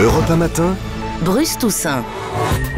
Europe un matin. Bruce Toussaint.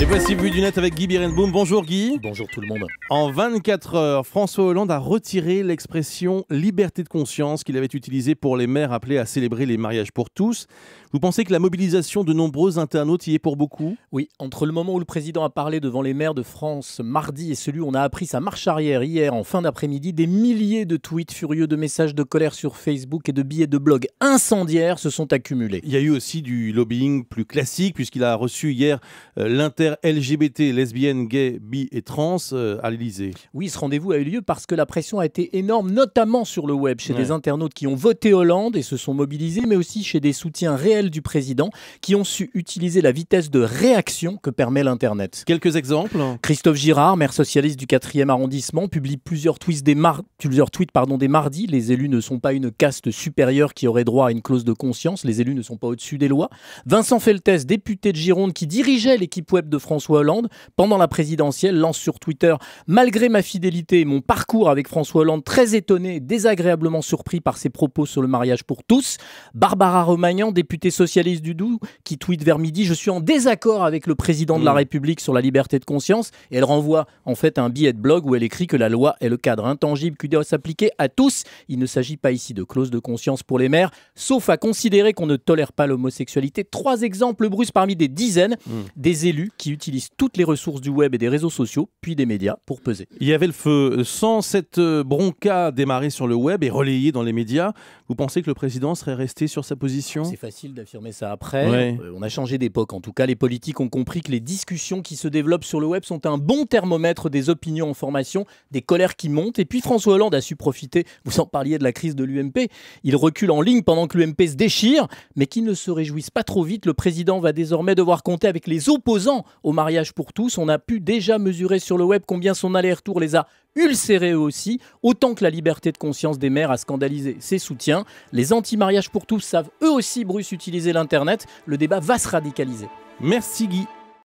Et voici Vue du Net avec Guy Birenboum. Bonjour Guy. Bonjour tout le monde. En 24 heures, François Hollande a retiré l'expression liberté de conscience qu'il avait utilisée pour les maires appelés à célébrer les mariages pour tous. Vous pensez que la mobilisation de nombreux internautes y est pour beaucoup Oui, entre le moment où le président a parlé devant les maires de France mardi et celui où on a appris sa marche arrière hier en fin d'après-midi, des milliers de tweets furieux, de messages de colère sur Facebook et de billets de blog incendiaires se sont accumulés. Il y a eu aussi du lobbying plus classique puisqu'il a reçu hier euh, inter-LGBT, lesbiennes, gays, bi et trans euh, à l'Elysée. Oui, ce rendez-vous a eu lieu parce que la pression a été énorme, notamment sur le web, chez des internautes qui ont voté Hollande et se sont mobilisés, mais aussi chez des soutiens réels du président qui ont su utiliser la vitesse de réaction que permet l'Internet. Quelques exemples Christophe Girard, maire socialiste du 4e arrondissement, publie plusieurs tweets, des, plusieurs tweets pardon, des mardis. Les élus ne sont pas une caste supérieure qui aurait droit à une clause de conscience. Les élus ne sont pas au-dessus des lois. Vincent Feltès, député de Gironde qui dirigeait l'équipe web de François Hollande pendant la présidentielle lance sur Twitter Malgré ma fidélité et mon parcours avec François Hollande, très étonné et désagréablement surpris par ses propos sur le mariage pour tous, Barbara Romagnan, députée socialiste du Doubs, qui tweet vers midi Je suis en désaccord avec le président de la mmh. République sur la liberté de conscience. Et elle renvoie en fait un billet de blog où elle écrit que la loi est le cadre intangible qui doit s'appliquer à tous. Il ne s'agit pas ici de clause de conscience pour les maires, sauf à considérer qu'on ne tolère pas l'homosexualité. Trois exemples brusques parmi des dizaines mmh. des élus qui utilisent toutes les ressources du web et des réseaux sociaux, puis des médias, pour peser. Il y avait le feu. Sans cette euh, bronca démarrée sur le web et relayée dans les médias, vous pensez que le président serait resté sur sa position C'est facile d'affirmer ça après. Euh, on a changé d'époque. En tout cas, les politiques ont compris que les discussions qui se développent sur le web sont un bon thermomètre des opinions en formation, des colères qui montent. Et puis François Hollande a su profiter, vous en parliez de la crise de l'UMP, il recule en ligne pendant que l'UMP se déchire, mais qu'il ne se réjouisse pas trop vite, le président va désormais devoir compter avec les opposants au mariage pour tous. On a pu déjà mesurer sur le web combien son aller-retour les a ulcérés eux aussi, autant que la liberté de conscience des mères a scandalisé ses soutiens. Les anti mariage pour tous savent eux aussi, Bruce, utiliser l'Internet. Le débat va se radicaliser. Merci Guy.